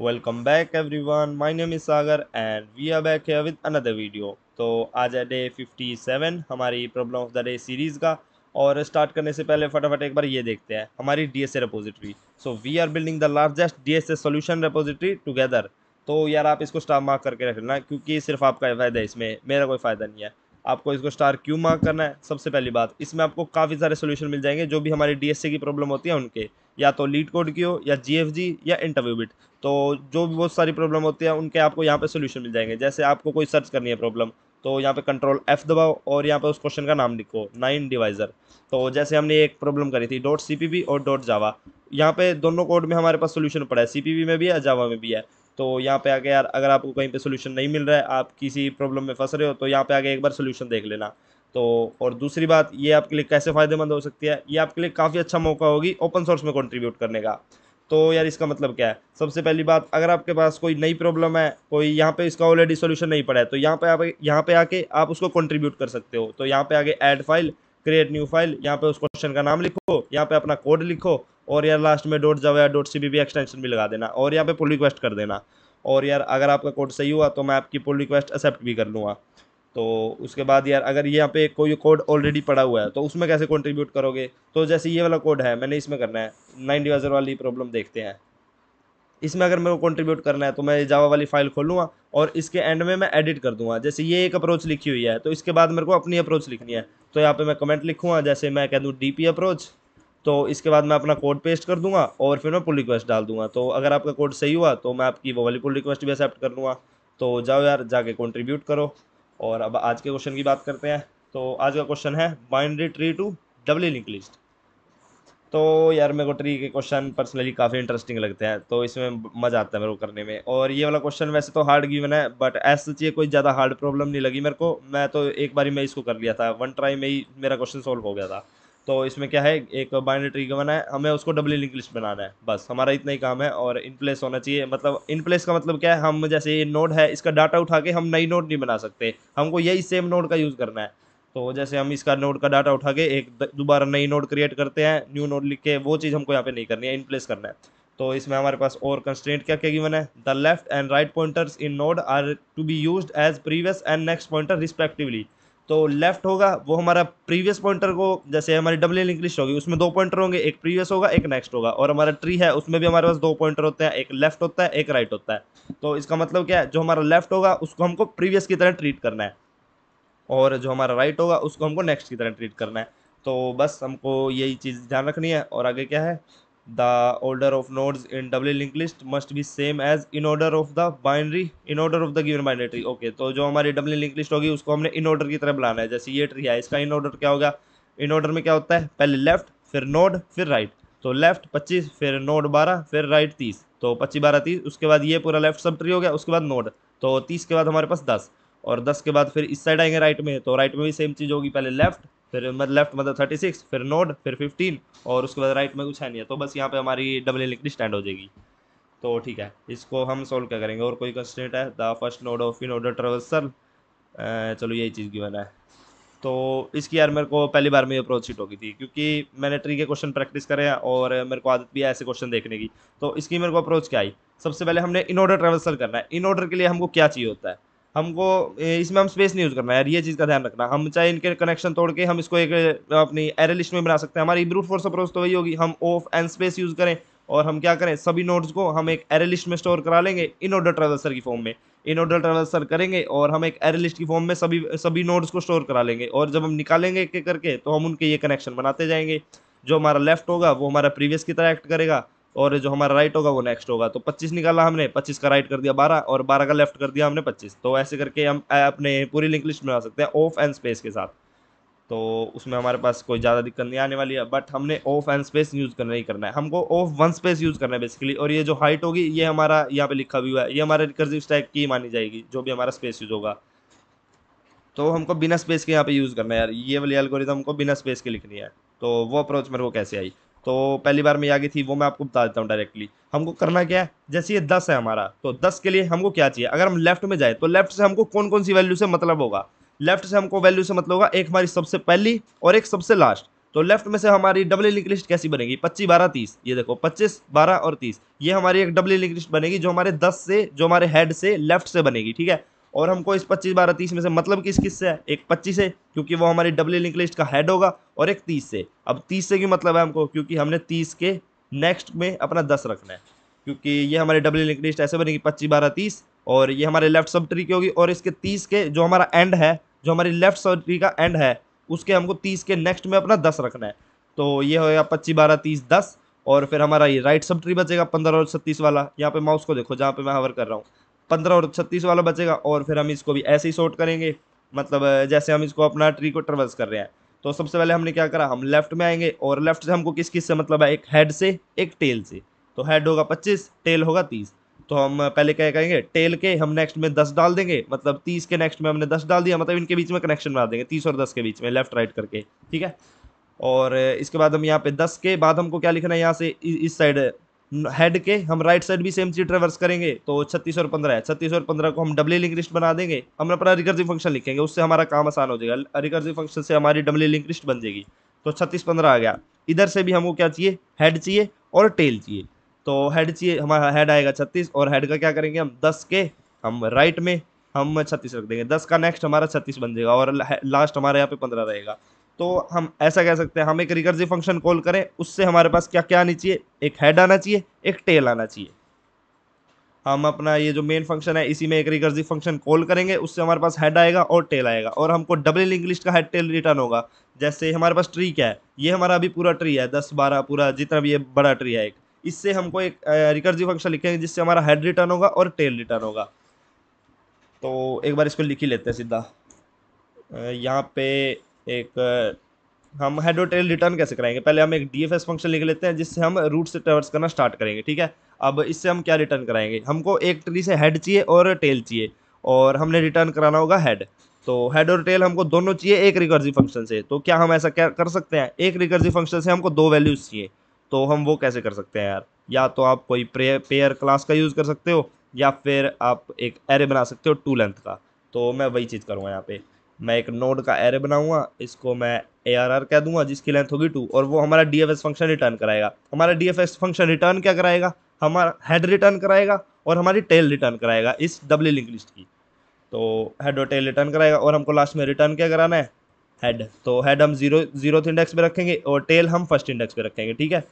welcome back everyone, my name is Sagar and we are back here with another video तो आज है day 57 हमारी problem of the day series का और start करने से पहले फटाफट एक बार ये देखते हैं हमारी D S A repository so we are building the largest D S A solution repository together तो यार आप इसको स्टार मार्क करके रख लेना क्योंकि सिर्फ आपका फ़ायदा है इसमें मेरा कोई फ़ायदा नहीं है आपको इसको स्टार क्यों मार्क करना है सबसे पहली बात इसमें आपको काफ़ी सारे सोल्यूशन मिल जाएंगे जो भी हमारी डी की प्रॉब्लम होती है उनके या तो लीड कोड की हो या जी या इंटरव्यू बिट तो जो भी बहुत सारी प्रॉब्लम होती है उनके आपको यहाँ पर सोल्यूशन मिल जाएंगे जैसे आपको कोई सर्च करनी है प्रॉब्लम तो यहाँ पे कंट्रोल एफ़ दबाओ और यहाँ पे उस क्वेश्चन का नाम लिखो नाइन डिवाइज़र तो जैसे हमने एक प्रॉब्लम करी थी डॉट सी और डॉट जावा यहाँ पे दोनों कोड में हमारे पास सोल्यूशन पड़ा है सी में भी है जावा में भी है तो यहाँ पे आके यार अगर आपको कहीं पे सोल्यूशन नहीं मिल रहा है आप किसी प्रॉब्लम में फंस रहे हो तो यहाँ पे आके एक बार सोल्यूशन देख लेना तो और दूसरी बात ये आपके लिए कैसे फ़ायदेमंद हो सकती है ये आपके लिए काफ़ी अच्छा मौका होगी ओपन सोर्स में कंट्रीब्यूट करने का तो यार इसका मतलब क्या है सबसे पहली बात अगर आपके पास कोई नई प्रॉब्लम है कोई यहाँ पे इसका ऑलरेडी सोल्यूशन नहीं पड़ा है तो यहाँ पे आप यहाँ पे आके आप उसको कंट्रीब्यूट कर सकते हो तो यहाँ पे आगे add file create new file यहाँ पे उस क्वेश्चन का नाम लिखो यहाँ पे अपना कोड लिखो और यार लास्ट में डॉट जावा या डॉट सी एक्सटेंशन भी लगा देना और यहाँ पे पुल रिक्वेस्ट कर देना और यार अगर आपका कोड सही हुआ तो मैं आपकी पुल रिक्वेस्ट एक्सेप्ट भी कर लूँगा तो उसके बाद यार अगर यहाँ पे कोई कोड ऑलरेडी पड़ा हुआ है तो उसमें कैसे कॉन्ट्रीब्यूट करोगे तो जैसे ये वाला कोड है मैंने इसमें करना है नाइन डिवाइजर वाली प्रॉब्लम देखते हैं इसमें अगर मेरे को कॉन्ट्रीब्यूट करना है तो मैं जावा वाली फाइल खोलूँगा और इसके एंड में मैं एडिट कर दूँगा जैसे ये एक अप्रोच लिखी हुई है तो इसके बाद मेरे को अपनी अप्रोच लिखनी है तो यहाँ पर मैं कमेंट लिखूँगा जैसे मैं कह दूँ डी अप्रोच तो इसके बाद मैं अपना कोड पेस्ट कर दूंगा और फिर मैं पुल रिक्वेस्ट डाल दूंगा तो अगर आपका कोड सही हुआ तो मैं आपकी वो वाली पुल रिक्वेस्ट भी एक्सेप्ट कर लूँगा तो जाओ यार जाके कॉन्ट्रीब्यूट करो और अब आज के क्वेश्चन की बात करते हैं तो आज का क्वेश्चन है binary tree to doubly link list तो यार मेरे को ट्री के क्वेश्चन पर्सनली काफ़ी इंटरेस्टिंग लगते हैं तो इसमें मज़ा आता है मेरे को करने में और ये वाला क्वेश्चन वैसे तो हार्ड गिवन है बट ऐसा चाहिए कोई ज़्यादा हार्ड प्रॉब्लम नहीं लगी मेरे को मैं तो एक ही मैं इसको कर लिया था वन ट्राई में ही मेरा क्वेश्चन सॉल्व हो गया था तो इसमें क्या है एक बाइनरी ट्री है हमें उसको डबली लिंक लिस्ट बनाना है बस हमारा इतना ही काम है और इन प्लेस होना चाहिए मतलब इन प्लेस का मतलब क्या है हम जैसे ये नोड है इसका डाटा उठा के हम नई नोड नहीं बना सकते हमको यही सेम नोड का यूज़ करना है तो जैसे हम इसका नोड का डाटा उठा के एक दोबारा नई नोड क्रिएट करते हैं न्यू नोड लिख के वो चीज़ हमको यहाँ पर नहीं करनी है इन प्लेस करना है तो इसमें हमारे पास और कंस्टेंट क्या क्या गिवन है the left and right pointers in node are to be use as previous and next pointer respectively तो लेफ्ट होगा वो हमारा प्रीवियस पॉइंटर को जैसे हमारी डबल लिंक लिस्ट होगी उसमें दो पॉइंटर होंगे एक प्रीवियस होगा एक नेक्स्ट होगा और हमारा ट्री है उसमें भी हमारे पास दो पॉइंटर होते हैं एक लेफ्ट होता है एक राइट होता है तो इसका मतलब क्या है जो हमारा लेफ्ट होगा उसको हमको प्रीवियस की तरह ट्रीट करना है और जो हमारा राइट होगा उसको हमको नेक्स्ट की तरह ट्रीट करना है तो बस हमको यही चीज़ ध्यान रखनी है और आगे क्या है the order of nodes in doubly linked list must be same as in order of the binary in order of the given binary tree okay तो जो हमारी doubly linked list होगी उसको हमने in order की तरह बनाना है जैसे ये ट्री है इसका in order क्या होगा in order में क्या होता है पहले left फिर node फिर right तो लेफ्ट पच्चीस फिर नोड बारह फिर राइट तीस तो पच्चीस बारह तीस उसके बाद ये पूरा लेफ्ट सब ट्री हो गया उसके बाद नोड तो तीस के बाद हमारे पास दस और दस के बाद फिर इस साइड आएंगे राइट में तो राइट में भी सेम चीज़ होगी पहले लेफ्ट फिर मतलब लेफ्ट मतलब थर्टी सिक्स फिर नोड फिर फिफ्टीन और उसके बाद राइट में कुछ है नहीं है तो बस यहाँ पे हमारी डबल इलेक्ट्री स्टैंड हो जाएगी तो ठीक है इसको हम सोल्व क्या करेंगे और कोई कंस्टेंट है the first node of in order traversal चलो यही चीज़ की बना है तो इसकी यार मेरे को पहली बार में अप्रोच हो होगी थी क्योंकि मैंने ट्री के क्वेश्चन प्रैक्टिस करे हैं और मेरे को आदत भी है ऐसे क्वेश्चन देखने की तो इसकी मेरे को अप्रोच क्या आई सबसे पहले हमने इन ऑर्डर ट्रेवर्सल करना है इन ऑर्डर के लिए हमको क्या चाहिए होता है हमको इसमें हम स्पेस नहीं यूज़ करना यार ये चीज़ का ध्यान रखना हम चाहे इनके कनेक्शन तोड़ के हम इसको एक अपनी एरे लिस्ट में बना सकते हैं हमारी ब्रूट फोर्स अप्रोच तो वही होगी हम ऑफ एंड स्पेस यूज़ करें और हम क्या करें सभी नोड्स को हम एक एरे लिस्ट में स्टोर करा लेंगे इन ऑर्डर ट्रेवल्सर की फॉर्म में इन ऑर्डर ट्रेवल्सर करेंगे और हम एक एरे लिस्ट की फॉर्म में सभी सभी नोड्स को स्टोर करा लेंगे और जब हम निकालेंगे एक करके तो हम उनके ये कनेक्शन बनाते जाएंगे जो हमारा लेफ्ट होगा वो हमारा प्रीवियस की तरह एक्ट करेगा और जो हमारा राइट होगा वो नेक्स्ट होगा तो पच्चीस निकाला हमने पच्चीस का राइट कर दिया बारह और बारह का लेफ्ट कर दिया हमने पच्चीस तो ऐसे करके हम अपने पूरी लिंक लिस्ट बना सकते हैं ऑफ एंड स्पेस के साथ तो उसमें हमारे पास कोई ज़्यादा दिक्कत नहीं आने वाली है बट हमने ऑफ एंड स्पेस यूज़ करना ही करना है हमको ऑफ वन स्पेस यूज़ करना है बेसिकली और ये जो हाइट होगी ये हमारा यहाँ पे लिखा भी हुआ है ये हमारे रिकर्जिव स्टैक की मानी जाएगी जो भी हमारा स्पेस यूज़ होगा तो हमको बिना स्पेस के यहाँ पे यूज़ करना है यार ये वाली एल्गोरिथम को बिना स्पेस के लिखनी है तो वो अप्रोच मेरे को कैसे आई तो पहली बार में गई थी वो मैं आपको बता देता हूँ डायरेक्टली हमको करना क्या है जैसे ये दस है हमारा तो दस के लिए हमको क्या चाहिए अगर हम लेफ्ट में जाए तो लेफ्ट से हमको कौन कौन सी वैल्यू से मतलब होगा लेफ्ट से हमको वैल्यू से मतलब होगा एक हमारी सबसे पहली और एक सबसे लास्ट तो लेफ्ट में से हमारी डबल लिंक लिस्ट कैसी बनेगी पच्चीस बारह तीस ये देखो पच्चीस बारह और तीस ये हमारी एक डबल लिंक लिस्ट बनेगी जो हमारे दस से जो हमारे हेड से लेफ्ट से बनेगी ठीक है और हमको इस पच्चीस बारह तीस में से मतलब किस किस से है एक पच्चीस से क्योंकि वो हमारी डबल लिंक लिस्ट का हेड होगा और एक तीस से अब तीस से क्यों मतलब है हमको क्योंकि हमने तीस के नेक्स्ट में अपना दस रखना है क्योंकि ये हमारे डबल लिंक लिस्ट ऐसे बनेगी पच्चीस बारह तीस और ये हमारे लेफ्ट सब ट्री की होगी और इसके तीस के जो हमारा एंड है जो हमारी लेफ्ट सब ट्री का एंड है उसके हमको तीस के नेक्स्ट में अपना दस रखना है तो ये होगा पच्चीस बारह तीस दस और फिर हमारा ये राइट सब ट्री बचेगा पंद्रह और छत्तीस वाला यहाँ पे माउस को देखो जहाँ पे मैं हवर कर रहा हूँ पंद्रह और छत्तीस वाला बचेगा और फिर हम इसको भी ऐसे ही शॉर्ट करेंगे मतलब जैसे हम इसको अपना ट्री को ट्रवर्स कर रहे हैं तो सबसे पहले हमने क्या करा हम लेफ्ट में आएंगे और लेफ्ट से हमको किस किस से मतलब है एक हेड से एक टेल से तो हेड होगा पच्चीस टेल होगा तीस तो हम पहले क्या करेंगे टेल के हम नेक्स्ट में दस डाल देंगे मतलब तीस के नेक्स्ट में हमने दस डाल दिया मतलब इनके बीच में कनेक्शन बना देंगे तीस और दस के बीच में लेफ्ट राइट करके ठीक है और इसके बाद हम यहाँ पे दस के बाद हमको क्या लिखना है यहाँ से इस साइड हेड के हम राइट साइड भी सेम चीज ट्रेवर्स करेंगे तो छत्तीस और पंद्रह है छत्तीस और पंद्रह को हम डबली लिंक लिस्ट बना देंगे हम अपना रिकर्सिव फंक्शन लिखेंगे उससे हमारा काम आसान हो जाएगा रिकर्सिव फंक्शन से हमारी डबली लिंक लिस्ट बन जाएगी तो छत्तीस पंद्रह आ गया इधर से भी हमको क्या चाहिए हेड चाहिए और टेल चाहिए तो हेड चाहिए हमारा हेड आएगा छत्तीस और हेड का क्या करेंगे हम दस के हम राइट में हम छत्तीस रख देंगे दस का नेक्स्ट हमारा छत्तीस बन जाएगा और लास्ट हमारे यहाँ पे पंद्रह रहेगा तो हम ऐसा कह सकते हैं हम एक रिकर्सिव फंक्शन कॉल करें उससे हमारे पास क्या क्या आनी चाहिए एक हेड आना चाहिए एक टेल आना चाहिए हम अपना ये जो मेन फंक्शन है इसी में एक रिकर्सिव फंक्शन कॉल करेंगे उससे हमारे पास हेड आएगा और टेल आएगा और हमको डबल लिंक का हेड टेल रिटर्न होगा जैसे हमारे पास ट्री क्या है ये हमारा अभी पूरा ट्री है दस बारह पूरा जितना भी ये बड़ा ट्री है एक इससे हमको एक रिकर्सिव फंक्शन लिखेंगे जिससे हमारा हेड रिटर्न होगा और टेल रिटर्न होगा तो एक बार इसको लिख ही लेते हैं सीधा यहाँ पे एक हम और टेल रिटर्न कैसे कराएंगे पहले हम एक डी एफ एस फंक्शन लिख लेते हैं जिससे हम रूट से ट्रेवर्स करना स्टार्ट करेंगे ठीक है अब इससे हम क्या रिटर्न कराएंगे हमको एक ट्री से हेड चाहिए और टेल चाहिए और हमने रिटर्न कराना होगा हेड तो हेड और टेल हमको दोनों चाहिए एक रिकर्जी फंक्शन से तो क्या हम ऐसा क्या कर सकते हैं एक रिकर्जी फंक्शन से हमको दो वैल्यूज़ चाहिए तो हम वो कैसे कर सकते हैं यार या तो आप कोई पेयर क्लास का यूज़ कर सकते हो या फिर आप एक एरे बना सकते हो टू लेंथ का तो मैं वही चीज़ करूँगा यहाँ पर मैं एक नोड का एरे बनाऊंगा इसको मैं ए आर आर कह दूंगा जिसकी लेंथ होगी टू और वो हमारा D F S function return कराएगा हमारा D F S function return क्या कराएगा हमारा हेड रिटर्न कराएगा और हमारी टेल रिटर्न कराएगा इस डब्ली लिंक लिस्ट की तो हेड और टेल रिटर्न कराएगा और हमको लास्ट में रिटर्न क्या कराना है हेड तो हेड हम जीरो जीरो इंडेक्स पे रखेंगे और टेल हम फर्स्ट इंडेक्स पे रखेंगे ठीक है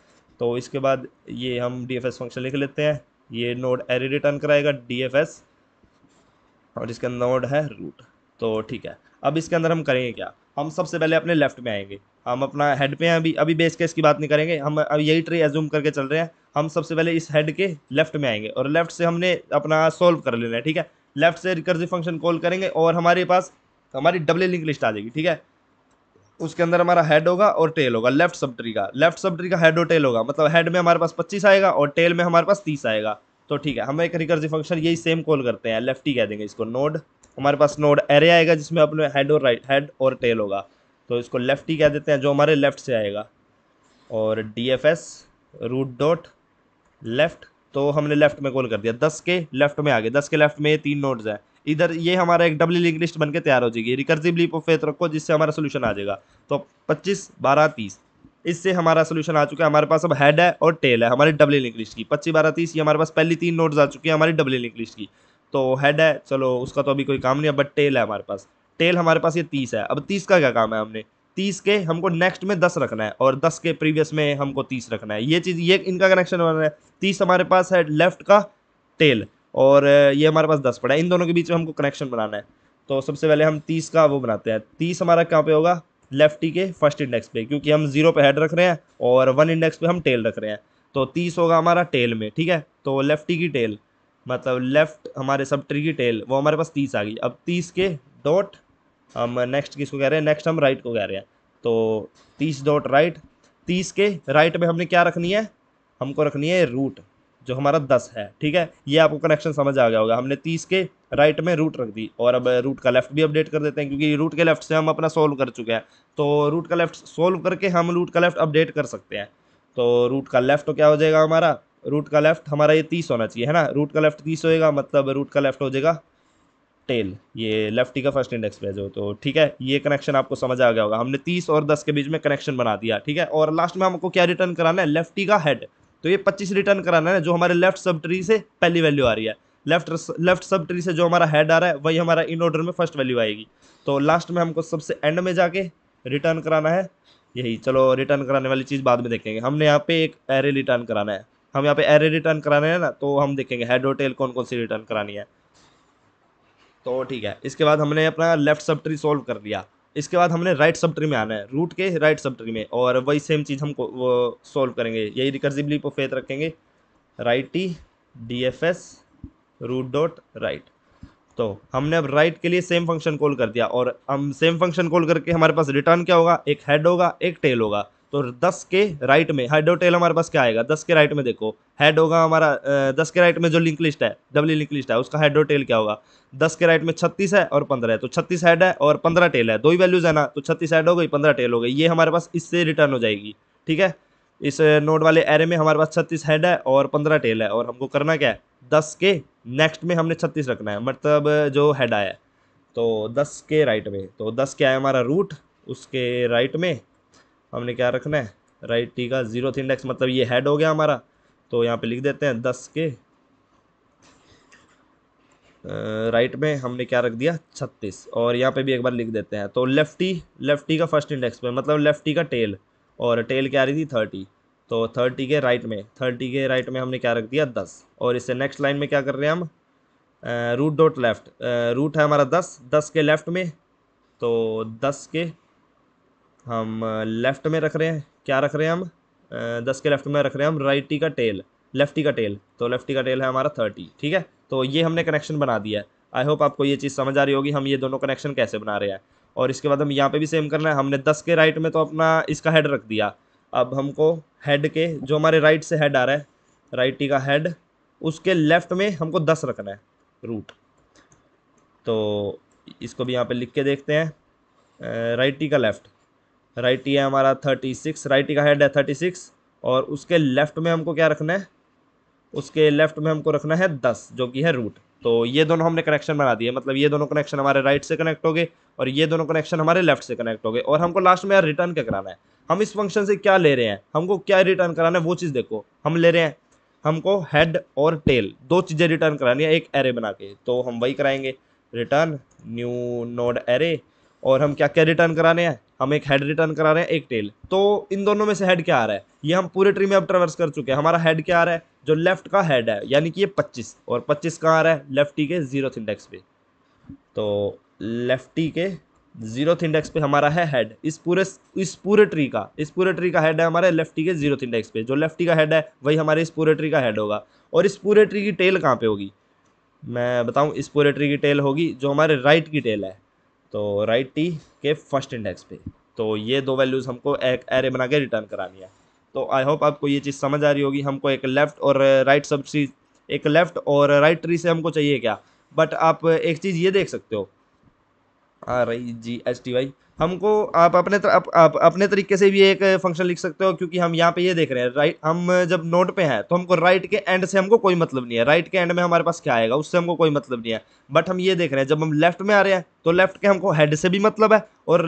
तो इसके बाद ये हम डी एफ एस फंक्शन लिख लेते हैं ये नोड एरे रिटर्न कराएगा डी एफ एस और इसका नोड है रूट तो ठीक है अब इसके अंदर हम करेंगे क्या हम सबसे पहले अपने लेफ्ट में आएंगे हम अपना हेड पे हैं अभी अभी बेस केस की बात नहीं करेंगे हम अब यही ट्री एज्यूम करके चल रहे हैं हम सबसे पहले इस हेड के लेफ्ट में आएंगे और लेफ्ट से हमने अपना सॉल्व कर लेना है ठीक है लेफ्ट से रिकर्जिव फंक्शन कॉल करेंगे और हमारे पास हमारी डबल लिंक लिस्ट आ जाएगी ठीक है उसके अंदर हमारा हेड होगा और टेल होगा लेफ्ट सब ट्री का लेफ्ट सब ट्री का हेड और टेल होगा मतलब हेड में हमारे पास पच्चीस आएगा और टेल में हमारे पास तीस आएगा तो ठीक है हम एक रिकर्जिव फंक्शन यही सेम कॉल करते हैं लेफ्ट ही कह देंगे इसको नोड हमारे पास नोड एरे आएगा जिसमें अपने हेड और राइट हेड और टेल होगा तो इसको लेफ्ट ही कह देते हैं जो हमारे लेफ्ट से आएगा और D F S root dot left तो हमने लेफ्ट में कॉल कर दिया दस के लेफ्ट में आ गए दस के लेफ्ट में ये तीन नोड्स हैं इधर ये हमारा एक डब्ल्यू लिंक लिस्ट बनकर तैयार हो जाएगी रिकर्जिव लीप ऑफ फेथ रखो जिससे हमारा सोल्यूशन आ जाएगा तो पच्चीस बारह तीस इससे हमारा सोल्यूशन आ चुका है हमारे पास अब हेड है और टेल है हमारी डब्ल्यू लिंक लिस्ट की पच्चीस बारह तीस ये हमारे पास पहली तीन नोट्स आ चुकी है हमारी डबल लिंक लिस्ट की तो हेड है चलो उसका तो अभी कोई काम नहीं है बट टेल है हमारे पास टेल हमारे पास ये तीस है अब तीस का क्या काम है हमने तीस के हमको नेक्स्ट में दस रखना है और दस के प्रीवियस में हमको तीस रखना है ये चीज़ ये इनका कनेक्शन बन रहा है तीस हमारे पास है लेफ्ट का टेल और ये हमारे पास दस पड़ा है इन दोनों के बीच में हमको कनेक्शन बनाना है तो सबसे पहले हम तीस का वो बनाते हैं तीस हमारा कहाँ पे होगा लेफ्टी के फर्स्ट इंडेक्स पे क्योंकि हम जीरो पे हेड रख रहे हैं और वन इंडेक्स पे हम टेल रख रहे हैं तो तीस होगा हमारा टेल में ठीक है तो लेफ्टी की टेल मतलब लेफ्ट हमारे सब ट्री की टेल वो हमारे पास तीस आ गई अब तीस के डॉट हम नेक्स्ट किसको कह रहे हैं नेक्स्ट हम राइट को कह रहे हैं तो तीस डॉट राइट तीस के राइट में हमने क्या रखनी है हमको रखनी है रूट जो हमारा दस है ठीक है ये आपको कनेक्शन समझ आ गया होगा हमने तीस के राइट में रूट रख दी और अब रूट का लेफ्ट भी अपडेट कर देते हैं क्योंकि रूट के लेफ्ट से हम अपना सोल्व कर चुके हैं तो रूट का लेफ्ट सोल्व करके हम रूट का लेफ्ट अपडेट कर सकते हैं तो रूट का लेफ्ट तो क्या हो जाएगा हमारा रूट का लेफ्ट हमारा ये तीस होना चाहिए है ना रूट का लेफ्ट तीस होएगा मतलब रूट का लेफ्ट हो जाएगा टेल ये लेफ्ट ही का फर्स्ट इंडेक्स पे जो तो ठीक है ये कनेक्शन आपको समझ आ गया होगा हमने तीस और दस के बीच में कनेक्शन बना दिया ठीक है और लास्ट में हमको क्या रिटर्न कराना है लेफ्ट ही का हेड तो ये पच्चीस रिटर्न कराना है जो हमारे लेफ्ट सब ट्री से पहली वैल्यू आ रही है लेफ्ट लेफ्ट सब ट्री से जो हमारा हेड आ रहा है वही हमारा इन ऑर्डर में फर्स्ट वैल्यू आएगी तो लास्ट में हमको सबसे एंड में जाके रिटर्न कराना है यही चलो रिटर्न कराने वाली चीज़ बाद में देखेंगे हमने यहाँ पे एक एरे रिटर्न कराना है हम यहाँ पे एरे रिटर्न कराने हैं ना तो हम देखेंगे हेड और टेल कौन कौन सी रिटर्न करानी है तो ठीक है इसके बाद हमने अपना लेफ्ट सब ट्री सोल्व कर लिया इसके बाद हमने राइट सब ट्री में आना है रूट के राइट सब ट्री में और वही सेम चीज़ हम सोल्व करेंगे यही रिकर्जिबली पर फेथ रखेंगे right T D F S root dot right तो हमने अब राइट के लिए सेम फंक्शन कॉल कर दिया और हम सेम फंक्शन कॉल करके हमारे पास रिटर्न क्या होगा एक हेड होगा एक टेल होगा तो दस के राइट में हेड और टेल हमारे पास क्या आएगा दस के राइट में देखो हेड होगा हमारा दस के राइट में जो लिंक लिस्ट है डबली लिंक लिस्ट है उसका हेड और टेल क्या होगा दस के राइट में छत्तीस है और पंद्रह है तो छत्तीस हेड है और पंद्रह टेल है दो ही वैल्यूज है ना तो छत्तीस हेड हो गई पंद्रह टेल हो गई ये हमारे पास इससे रिटर्न हो जाएगी ठीक है इस नोड वाले एरे में हमारे पास छत्तीस हेड है और पंद्रह टेल है और हमको करना क्या है दस के नेक्स्ट में हमने छत्तीस रखना है मतलब जो हेड आया तो दस के राइट में तो दस क्या है हमारा रूट उसके राइट में हमने क्या रखना है राइट टी का जीरो थी इंडेक्स मतलब ये हेड हो गया हमारा तो यहाँ पे लिख देते हैं दस के राइट में हमने क्या रख दिया छत्तीस और यहाँ पे भी एक बार लिख देते हैं तो लेफ्टी लेफ्टी का फर्स्ट इंडेक्स पे मतलब लेफ्टी का टेल और टेल क्या आ रही थी थर्टी तो थर्टी के राइट में थर्टी के राइट में हमने क्या रख दिया दस और इससे नेक्स्ट लाइन में क्या कर रहे हैं हम रूट डॉट लेफ्ट रूट है हमारा दस दस के लेफ्ट में तो दस के हम लेफ़्ट में रख रहे हैं क्या रख रहे हैं हम दस के लेफ़्ट में रख रहे हैं हम राइटी का टेल लेफ्टी का टेल तो लेफ्टी का टेल है हमारा थर्टी ठीक है तो ये हमने कनेक्शन बना दिया है आई होप आपको ये चीज़ समझ आ रही होगी हम ये दोनों कनेक्शन कैसे बना रहे हैं और इसके बाद हम यहाँ पे भी सेम करना है हमने दस के राइट में तो अपना इसका हेड रख दिया अब हमको हेड के जो हमारे राइट से हेड आ रहा है राइट टी का हेड उसके लेफ़्ट में हमको दस रखना है रूट तो इसको भी यहाँ पे लिख के देखते हैं राइट टी का लेफ़्ट राइट है हमारा थर्टी सिक्स राइट का हेड है थर्टी सिक्स और उसके लेफ्ट में हमको क्या रखना है उसके लेफ्ट में हमको रखना है दस जो कि है रूट तो ये दोनों हमने कनेक्शन बना दिए मतलब ये दोनों कनेक्शन हमारे राइट से कनेक्ट हो गए और ये दोनों कनेक्शन हमारे लेफ्ट से कनेक्ट हो गए और हमको लास्ट में यार रिटर्न क्या कराना है हम इस फंक्शन से क्या ले रहे हैं हमको क्या रिटर्न कराना है वो चीज़ देखो हम ले रहे हैं हमको हेड और टेल दो चीज़ें रिटर्न करानी है एक एरे बना के तो हम वही कराएंगे रिटर्न न्यू नोड एरे और हम क्या क्या रिटर्न कराने हैं हम एक हेड रिटर्न करा रहे हैं एक टेल तो इन दोनों में से हेड क्या आ रहा है ये हम पूरे ट्री में अब ट्रेवर्स कर चुके हैं हमारा हेड क्या आ रहा है जो लेफ्ट का हेड है यानी कि ये पच्चीस और पच्चीस कहाँ आ रहा है लेफ्टी के जीरो इंडेक्स पे तो लेफ्टी के जीरो इंडेक्स पे हमारा है हेड इस पूरे इस पूरे ट्री का इस पूरे ट्री का हेड है हमारे लेफ्टी के जीरो इंडेक्स पे जो लेफ्टी का हेड है वही हमारे इस पूरे ट्री का हेड होगा और इस पूरे ट्री की टेल कहाँ पे होगी मैं बताऊँ इस पूरे ट्री की टेल होगी जो हमारे राइट की टेल है तो राइट टी के फर्स्ट इंडेक्स पे तो ये दो वैल्यूज़ हमको एक एरे बना के रिटर्न करानी है तो आई होप आपको ये चीज़ समझ आ रही होगी हमको एक लेफ़्ट और राइट सब चीज एक लेफ़्ट और राइट ट्री से हमको चाहिए क्या बट आप एक चीज़ ये देख सकते हो आ रही जी एस टी वाई हमको आप अपने तर, आप, आप अपने तरीके से भी एक फंक्शन लिख सकते हो क्योंकि हम यहाँ पे ये देख रहे हैं राइट हम जब नोट पे हैं तो हमको राइट के एंड से हमको कोई मतलब नहीं है राइट के एंड में हमारे पास क्या आएगा उससे हमको कोई मतलब नहीं है बट हम ये देख रहे हैं जब हम लेफ्ट में आ रहे हैं तो लेफ्ट के हमको हेड से भी मतलब है और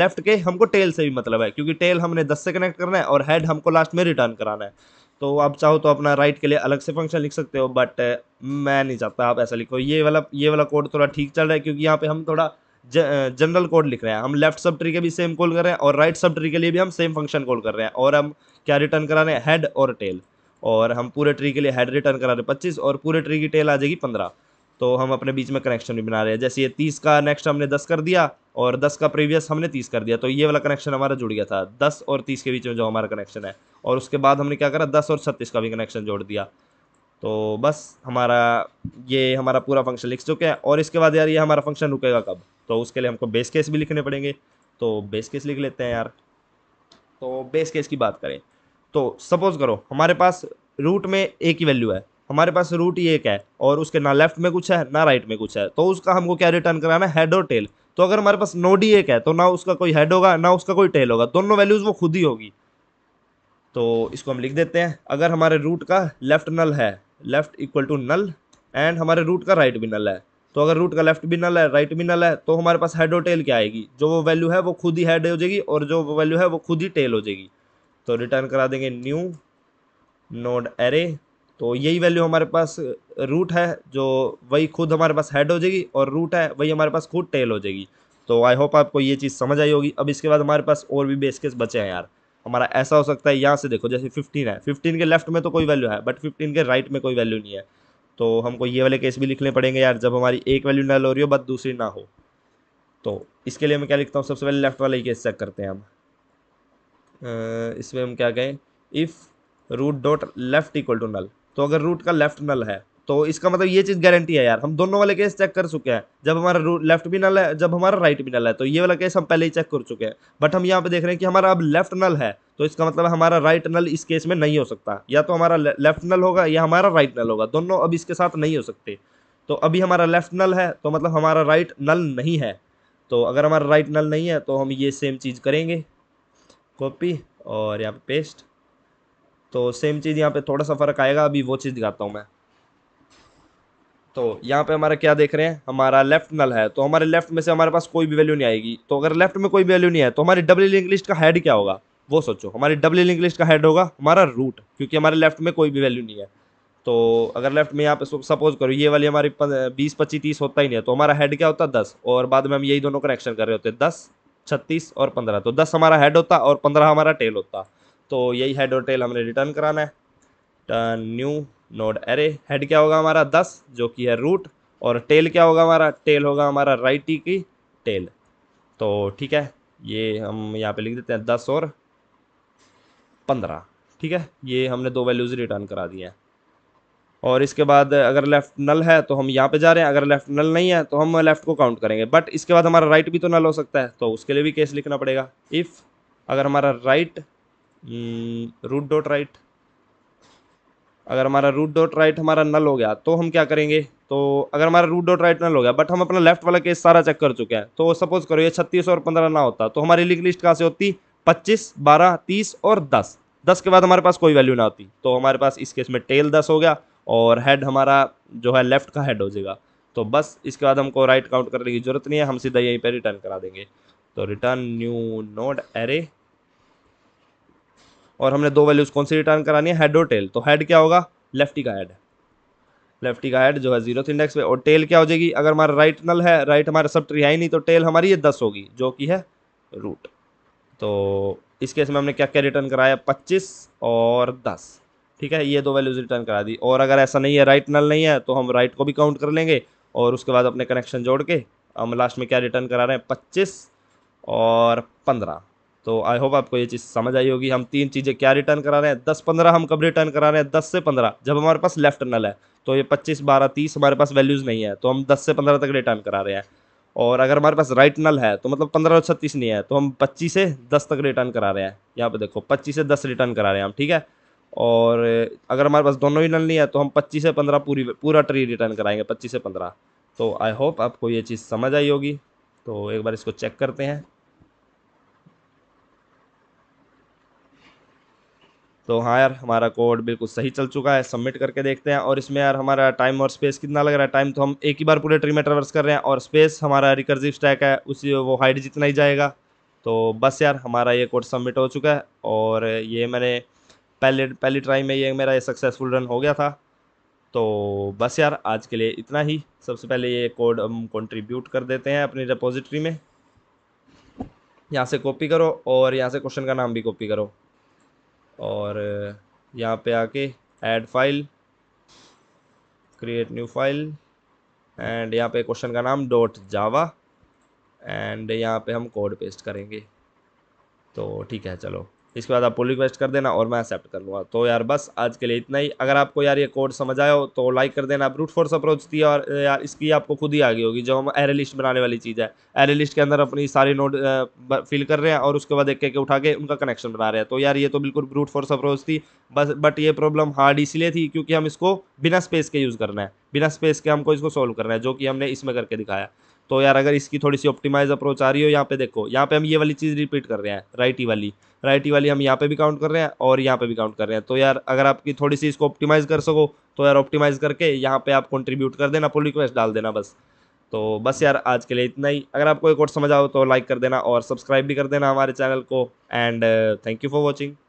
लेफ्ट के हमको टेल से भी मतलब है क्योंकि टेल हमने दस से कनेक्ट करना है और हेड हमको लास्ट में रिटर्न कराना है तो आप चाहो तो अपना राइट के लिए अलग से फंक्शन लिख सकते हो बट मैं नहीं चाहता आप ऐसा लिखो ये वाला ये वाला कोड थोड़ा ठीक चल रहा है क्योंकि यहाँ पे हम थोड़ा जनरल कोड लिख रहे हैं हम लेफ्ट सब ट्री के भी सेम कॉल कर रहे हैं और राइट सब ट्री के लिए भी हम सेम फंक्शन कॉल कर रहे हैं और हम क्या रिटर्न करा रहे हैं हेड और टेल और हम पूरे ट्री के लिए हेड रिटर्न करा रहे हैं पच्चीस और पूरे ट्री की टेल आ जाएगी पंद्रह तो हम अपने बीच में कनेक्शन भी बना रहे हैं जैसे ये तीस का नेक्स्ट हमने दस कर दिया और दस का प्रीवियस हमने तीस कर दिया तो ये वाला कनेक्शन हमारा जुड़ गया था दस और तीस के बीच में जो हमारा कनेक्शन है और उसके बाद हमने क्या करा दस और छत्तीस का भी कनेक्शन जोड़ दिया तो बस हमारा ये हमारा पूरा फंक्शन लिख चुके हैं और इसके बाद यार ये हमारा फंक्शन रुकेगा कब तो उसके लिए हमको बेस केस भी लिखने पड़ेंगे तो बेस केस लिख लेते हैं यार तो बेस केस की बात करें तो सपोज़ करो हमारे पास रूट में एक ही वैल्यू है हमारे पास रूट ये एक है और उसके ना लेफ्ट में कुछ है ना राइट में कुछ है तो उसका हमको क्या रिटर्न कराना है हेड और टेल तो अगर हमारे पास नोड ही एक है तो ना उसका कोई हेड होगा ना उसका कोई टेल होगा दोनों वैल्यूज़ वो खुद ही होगी तो इसको हम लिख देते हैं अगर हमारे रूट का लेफ्ट नल है left equal to null and हमारे रूट का राइट भी नल है तो अगर रूट का लेफ्ट भी नल है राइट भी नल है तो हमारे पास हेड और टेल क्या आएगी जो वो वैल्यू है वो खुद ही हेड हो जाएगी और जो वो वैल्यू है वो खुद ही टेल हो जाएगी तो रिटर्न करा देंगे न्यू नोड एरे तो यही वैल्यू हमारे पास रूट है जो वही खुद हमारे पास हेड हो जाएगी और रूट है वही हमारे पास खुद टेल हो जाएगी तो आई होप आपको ये चीज़ समझ आई होगी अब इसके बाद हमारे पास और भी बेस केस बचे हैं यार हमारा ऐसा हो सकता है यहाँ से देखो जैसे 15 है 15 के लेफ्ट में तो कोई वैल्यू है बट 15 के राइट में कोई वैल्यू नहीं है तो हमको ये वाले केस भी लिखने पड़ेंगे यार जब हमारी एक वैल्यू नल हो रही हो बट दूसरी ना हो तो इसके लिए मैं क्या लिखता हूँ सबसे पहले लेफ्ट वाला ही केस चेक करते हैं हम इसमें हम क्या कहें if root dot left equal to null तो अगर रूट का लेफ़्ट नल है तो इसका मतलब ये चीज़ गारंटी है यार हम दोनों वाले केस चेक कर चुके हैं जब हमारा लेफ्ट भी नल है जब हमारा राइट भी नल है तो ये वाला केस हम पहले ही चेक कर चुके हैं बट हम यहाँ पे देख रहे हैं कि हमारा अब लेफ्ट नल है तो इसका मतलब हमारा राइट नल इस केस में नहीं हो सकता या तो हमारा लेफ्ट नल होगा या हमारा राइट नल होगा दोनों अब इसके साथ नहीं हो सकते तो अभी हमारा लेफ्ट नल है तो मतलब हमारा राइट नल नहीं है तो अगर हमारा राइट नल नहीं है तो हम ये सेम चीज़ करेंगे कॉपी और यहाँ पे पेस्ट तो सेम चीज़ यहाँ पे थोड़ा सा फ़र्क आएगा अभी वो चीज़ दिखाता हूँ मैं तो यहाँ पे हमारा क्या देख रहे हैं हमारा लेफ्ट नल है तो हमारे लेफ्ट में से हमारे पास कोई भी वैल्यू नहीं आएगी तो अगर लेफ्ट में कोई वैल्यू नहीं है तो हमारी डब्ल्यू लिंक लिस्ट का हेड क्या होगा वो सोचो हमारी डब्ल्यू लिंक लिस्ट का हेड होगा हमारा रूट क्योंकि हमारे लेफ्ट में कोई भी वैल्यू नहीं है तो अगर लेफ्ट में यहाँ पे सपोज करो ये वाली हमारी बीस पच्चीस तीस होता ही नहीं है तो हमारा हेड क्या होता है दस और बाद में हम यही दोनों कनेक्शन कर रहे होते हैं दस छत्तीस और पंद्रह तो दस हमारा हेड होता और पंद्रह हमारा टेल होता तो यही हेड और टेल हमने रिटर्न कराना है turn new node array head क्या होगा हमारा दस जो कि है रूट और टेल क्या होगा हमारा टेल होगा हमारा राइट ई की टेल तो ठीक है ये हम यहाँ पे लिख देते हैं दस और पंद्रह ठीक है ये हमने दो वैल्यूज़ रिटर्न करा दिए हैं और इसके बाद अगर लेफ़्ट नल है तो हम यहाँ पे जा रहे हैं अगर लेफ़्ट नल नहीं है तो हम लेफ़्ट को काउंट करेंगे बट इसके बाद हमारा राइट भी तो नल हो सकता है तो उसके लिए भी केस लिखना पड़ेगा इफ़ अगर हमारा राइट रूट डॉट राइट अगर हमारा रूट डॉट राइट हमारा नल हो गया तो हम क्या करेंगे तो अगर हमारा रूट डॉट राइट नल हो गया बट हम अपना लेफ्ट वाला केस सारा चेक कर चुके हैं तो सपोज करो ये छत्तीस और पंद्रह ना होता तो हमारी लिख लिस्ट कहाँ से होती पच्चीस बारह तीस और दस दस के बाद हमारे पास कोई वैल्यू ना होती तो हमारे पास इस केस में टेल दस हो गया और हेड हमारा जो है लेफ्ट का हेड हो जाएगा तो बस इसके बाद हमको राइट काउंट करने की जरूरत नहीं है हम सीधा यहीं पर रिटर्न करा देंगे तो रिटर्न न्यू नोड एरे और हमने दो वैल्यूज़ कौन सी रिटर्न करानी है हेड और टेल तो हेड क्या होगा लेफ्टी का हेड लेफ्टी का हेड जो है जीरो इंडेक्स पे और टेल क्या हो जाएगी अगर हमारा राइट नल है राइट हमारा सब ट्री है ही नहीं तो टेल हमारी ये दस होगी जो कि है रूट तो इस केस में हमने क्या क्या रिटर्न कराया पच्चीस और दस ठीक है ये दो वैल्यूज रिटर्न करा दी और अगर ऐसा नहीं है राइट नल नहीं है तो हम राइट को भी काउंट कर लेंगे और उसके बाद अपने कनेक्शन जोड़ के हम लास्ट में क्या रिटर्न करा रहे हैं पच्चीस और पंद्रह तो आई होप आपको ये चीज़ समझ आई होगी हम तीन चीज़ें क्या रिटर्न करा रहे हैं दस पंद्रह हम कब रिटर्न करा रहे हैं दस से पंद्रह जब हमारे पास लेफ्ट नल है तो ये पच्चीस बारह तीस हमारे पास वैल्यूज़ नहीं है तो हम दस से पंद्रह तक रिटर्न करा रहे हैं और अगर हमारे पास राइट नल है तो मतलब पंद्रह और छत्तीस नहीं है तो हम पच्चीस से दस तक रिटर्न करा रहे हैं यहाँ पर देखो पच्चीस से दस रिटर्न करा रहे हैं हम ठीक है और अगर हमारे पास दोनों ही नल नहीं है तो हम पच्चीस से पंद्रह पूरी पूरा ट्री रिटर्न कराएंगे पच्चीस से पंद्रह तो आई होप आपको ये चीज़ समझ आई होगी तो एक बार इसको चेक करते हैं तो हाँ यार हमारा कोड बिल्कुल सही चल चुका है सबमिट करके देखते हैं और इसमें यार हमारा टाइम और स्पेस कितना लग रहा है टाइम तो हम एक ही बार पूरे ट्री में ट्रेवर्स कर रहे हैं और स्पेस हमारा रिकर्जिव स्टैक है उसी वो हाइट जितना ही जाएगा तो बस यार हमारा ये कोड सबमिट हो चुका है और ये मैंने पहले पहली ट्राई में ये मेरा ये सक्सेसफुल रन हो गया था तो बस यार आज के लिए इतना ही सबसे पहले ये कोड हम कॉन्ट्रीब्यूट कर देते हैं अपनी डिपॉजिटरी में यहाँ से कॉपी करो और यहाँ से क्वेश्चन का नाम भी कॉपी करो और यहाँ पे आके add file create new file and यहाँ पे क्वेश्चन का नाम डॉट जावा एंड यहाँ पे हम कोड पेस्ट करेंगे तो ठीक है चलो इसके बाद आप पुल रिक्वेस्ट कर देना और मैं एक्सेप्ट कर लूँगा तो यार बस आज के लिए इतना ही अगर आपको यार ये कोड समझ आया हो तो लाइक कर देना ब्रूट फोर्स अप्रोच थी और यार इसकी आपको खुद ही आगे होगी जो हम एरे लिस्ट बनाने वाली चीज़ है एरे लिस्ट के अंदर अपनी सारी नोट फिल कर रहे हैं और उसके बाद एक एक उठा के उनका कनेक्शन बना रहे हैं तो यार ये तो बिल्कुल ब्रूट फोर्स अप्रोच थी बस बट ये प्रॉब्लम हार्ड इसलिए थी क्योंकि हम इसको बिना स्पेस के यूज़ करना है बिना स्पेस के हमको इसको सॉल्व करना है जो कि हमने इसमें करके दिखाया तो यार अगर इसकी थोड़ी सी ऑप्टिमाइज अप्रोच आ रही हो यहाँ पे देखो यहाँ पे हम ये वाली चीज़ रिपीट कर रहे हैं राइट ही वाली राइट ही वाली हम यहाँ पे भी काउंट कर रहे हैं और यहाँ पे भी काउंट कर रहे हैं तो यार अगर आपकी थोड़ी सी इसको ऑप्टिमाइज़ कर सको तो यार ऑप्टिमाइज़ करके यहाँ पे आप कॉन्ट्रीब्यूट कर देना पुल रिक्वेस्ट डाल देना बस तो बस यार आज के लिए इतना ही अगर आपको एक और समझ आओ तो लाइक कर देना और सब्सक्राइब भी कर देना हमारे चैनल को and thank you for watching